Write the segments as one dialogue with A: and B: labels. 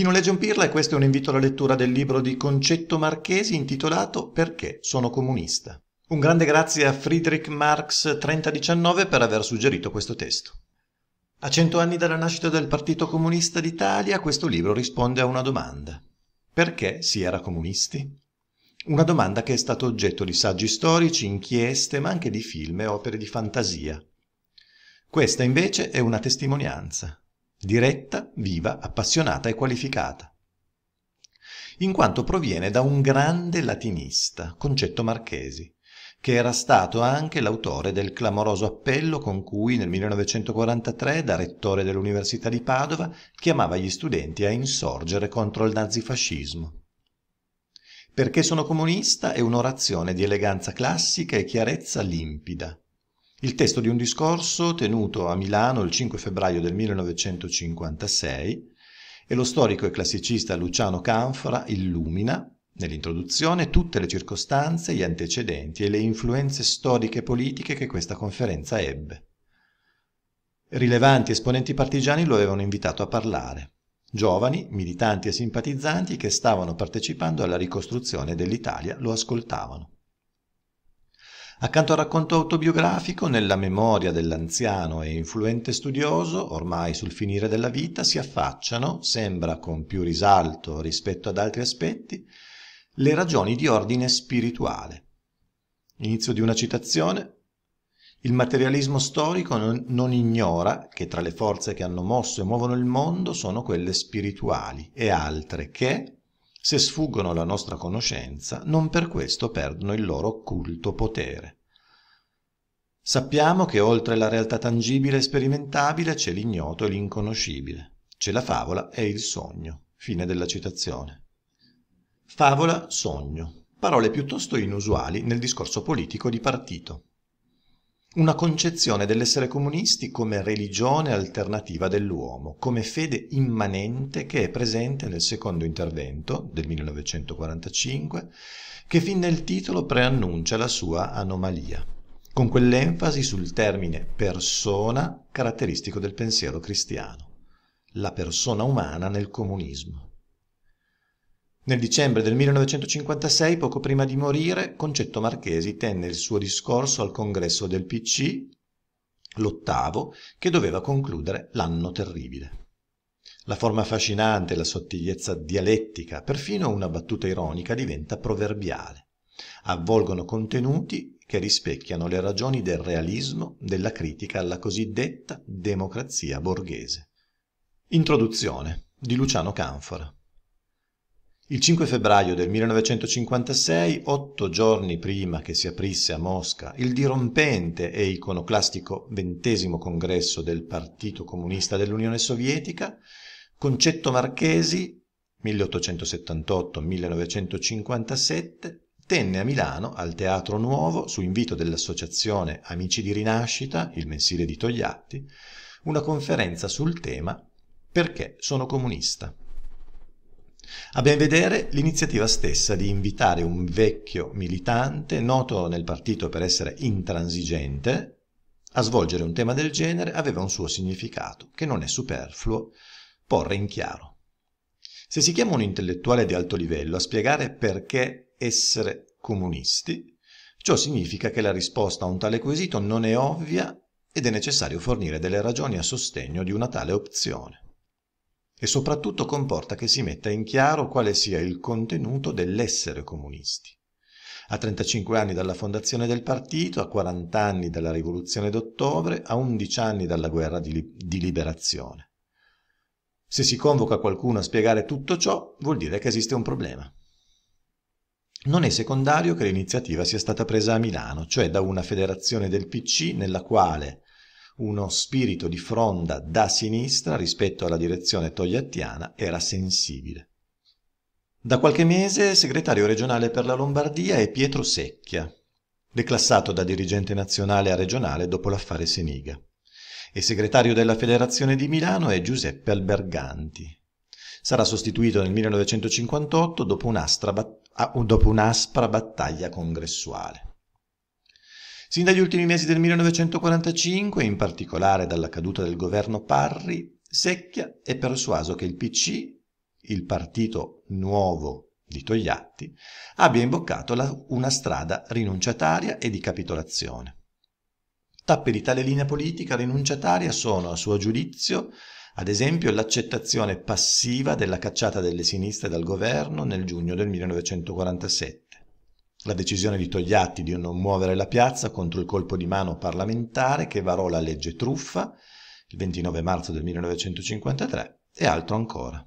A: Chi non legge un pirla e questo è un invito alla lettura del libro di Concetto Marchesi intitolato Perché sono comunista. Un grande grazie a Friedrich Marx 3019 per aver suggerito questo testo. A cento anni dalla nascita del Partito Comunista d'Italia questo libro risponde a una domanda. Perché si era comunisti? Una domanda che è stata oggetto di saggi storici, inchieste, ma anche di film e opere di fantasia. Questa invece è una testimonianza, diretta, viva, appassionata e qualificata, in quanto proviene da un grande latinista, Concetto Marchesi, che era stato anche l'autore del clamoroso appello con cui nel 1943, da rettore dell'Università di Padova, chiamava gli studenti a insorgere contro il nazifascismo. Perché sono comunista è un'orazione di eleganza classica e chiarezza limpida, il testo di un discorso tenuto a Milano il 5 febbraio del 1956 e lo storico e classicista Luciano Canfora illumina, nell'introduzione, tutte le circostanze, gli antecedenti e le influenze storiche e politiche che questa conferenza ebbe. Rilevanti esponenti partigiani lo avevano invitato a parlare, giovani, militanti e simpatizzanti che stavano partecipando alla ricostruzione dell'Italia lo ascoltavano. Accanto al racconto autobiografico, nella memoria dell'anziano e influente studioso, ormai sul finire della vita, si affacciano, sembra con più risalto rispetto ad altri aspetti, le ragioni di ordine spirituale. Inizio di una citazione. Il materialismo storico non, ignora che tra le forze che hanno mosso e muovono il mondo sono quelle spirituali e altre che, se sfuggono alla nostra conoscenza, non per questo perdono il loro occulto potere. Sappiamo che oltre la realtà tangibile e sperimentabile c'è l'ignoto e l'inconoscibile, c'è la favola e il sogno. Fine della citazione. Favola, sogno. Parole piuttosto inusuali nel discorso politico di partito una concezione dell'essere comunisti come religione alternativa dell'uomo, come fede immanente che è presente nel secondo intervento del 1945, che fin nel titolo preannuncia la sua anomalia, con quell'enfasi sul termine persona caratteristico del pensiero cristiano, la persona umana nel comunismo. Nel dicembre del 1956, poco prima di morire, Concetto Marchesi tenne il suo discorso al congresso del PC, l'ottavo, che doveva concludere l'anno terribile. La forma affascinante, la sottigliezza dialettica, perfino una battuta ironica diventa proverbiale. Avvolgono contenuti che rispecchiano le ragioni del realismo della critica alla cosiddetta democrazia borghese. Introduzione di Luciano Canfora. Il 5 febbraio del 1956, otto giorni prima che si aprisse a Mosca il dirompente e iconoclastico ventesimo congresso del Partito Comunista dell'Unione Sovietica, Concetto Marchesi, 1878-1957, tenne a Milano, al Teatro Nuovo, su invito dell'associazione Amici di Rinascita, il mensile di Togliatti, una conferenza sul tema Perché sono comunista? A ben vedere, l'iniziativa stessa di invitare un vecchio militante, noto nel partito per essere intransigente, a svolgere un tema del genere aveva un suo significato, che non è superfluo porre in chiaro. Se si chiama un intellettuale di alto livello a spiegare perché essere comunisti, ciò significa che la risposta a un tale quesito non è ovvia ed è necessario fornire delle ragioni a sostegno di una tale opzione e soprattutto comporta che si metta in chiaro quale sia il contenuto dell'essere comunisti. A 35 anni dalla fondazione del partito, a 40 anni dalla rivoluzione d'ottobre, a 11 anni dalla guerra di, di liberazione. Se si convoca qualcuno a spiegare tutto ciò, vuol dire che esiste un problema. Non è secondario che l'iniziativa sia stata presa a Milano, cioè da una federazione del PC nella quale uno spirito di fronda da sinistra rispetto alla direzione togliattiana era sensibile. Da qualche mese segretario regionale per la Lombardia è Pietro Secchia, declassato da dirigente nazionale a regionale dopo l'affare Seniga, e segretario della Federazione di Milano è Giuseppe Alberganti. Sarà sostituito nel 1958 dopo un'aspra battaglia congressuale. Sin dagli ultimi mesi del 1945, in particolare dalla caduta del governo Parri, Secchia è persuaso che il PC, il partito nuovo di Togliatti, abbia imboccato la, una strada rinunciataria e di capitolazione. Tappe di tale linea politica rinunciataria sono, a suo giudizio, ad esempio l'accettazione passiva della cacciata delle sinistre dal governo nel giugno del 1947, la decisione di Togliatti di non muovere la piazza contro il colpo di mano parlamentare che varò la legge truffa il 29 marzo del 1953 e altro ancora.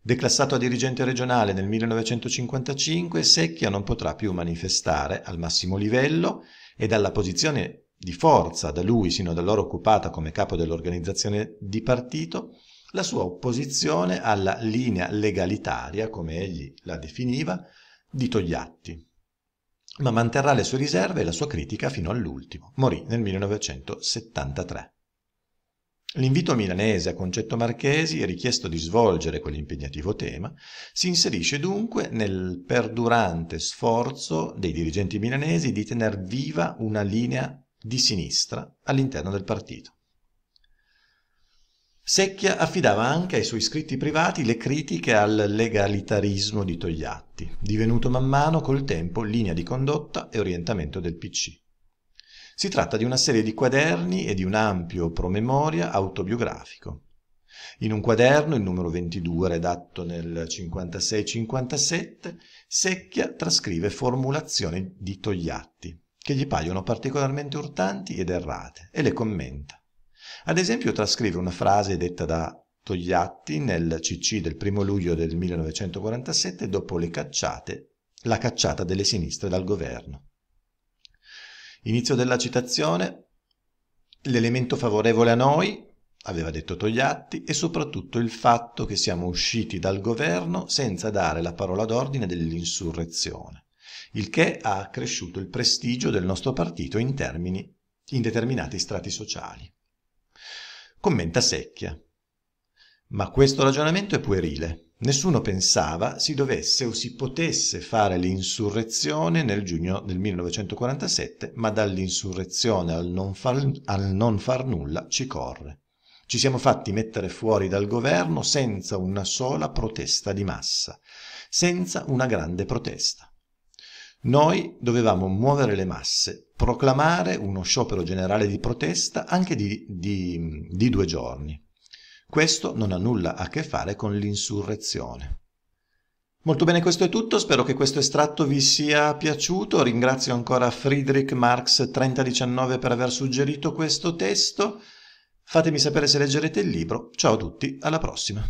A: Declassato a dirigente regionale nel 1955, Secchia non potrà più manifestare al massimo livello e dalla posizione di forza da lui sino ad allora occupata come capo dell'organizzazione di partito, la sua opposizione alla linea legalitaria, come egli la definiva, di Togliatti, ma manterrà le sue riserve e la sua critica fino all'ultimo. Morì nel 1973. L'invito milanese a Concetto Marchesi, richiesto di svolgere quell'impegnativo tema, si inserisce dunque nel perdurante sforzo dei dirigenti milanesi di tenere viva una linea di sinistra all'interno del partito. Secchia affidava anche ai suoi scritti privati le critiche al legalitarismo di Togliatti, divenuto man mano col tempo linea di condotta e orientamento del PC. Si tratta di una serie di quaderni e di un ampio promemoria autobiografico. In un quaderno, il numero 22, redatto nel 56-57, Secchia trascrive formulazioni di Togliatti, che gli paiono particolarmente urtanti ed errate, e le commenta. Ad esempio trascrive una frase detta da Togliatti nel CC del 1 luglio del 1947 dopo le cacciate, la cacciata delle sinistre dal governo. Inizio della citazione. L'elemento favorevole a noi, aveva detto Togliatti, è soprattutto il fatto che siamo usciti dal governo senza dare la parola d'ordine dell'insurrezione, il che ha accresciuto il prestigio del nostro partito in termini in determinati strati sociali. Commenta Secchia. Ma questo ragionamento è puerile. Nessuno pensava si dovesse o si potesse fare l'insurrezione nel giugno del 1947, ma dall'insurrezione al non, far, al non far nulla ci corre. Ci siamo fatti mettere fuori dal governo senza una sola protesta di massa, senza una grande protesta. Noi dovevamo muovere le masse, proclamare uno sciopero generale di protesta anche di, di, di due giorni. Questo non ha nulla a che fare con l'insurrezione. Molto bene, questo è tutto, spero che questo estratto vi sia piaciuto, ringrazio ancora Friedrich Marx 3019 per aver suggerito questo testo, fatemi sapere se leggerete il libro, ciao a tutti, alla prossima!